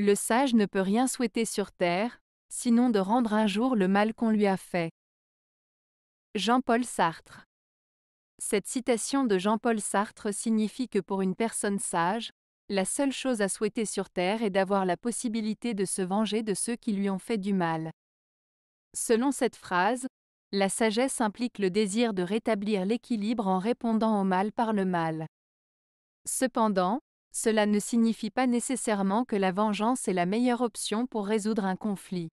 Le sage ne peut rien souhaiter sur terre, sinon de rendre un jour le mal qu'on lui a fait. Jean-Paul Sartre Cette citation de Jean-Paul Sartre signifie que pour une personne sage, la seule chose à souhaiter sur terre est d'avoir la possibilité de se venger de ceux qui lui ont fait du mal. Selon cette phrase, la sagesse implique le désir de rétablir l'équilibre en répondant au mal par le mal. Cependant, cela ne signifie pas nécessairement que la vengeance est la meilleure option pour résoudre un conflit.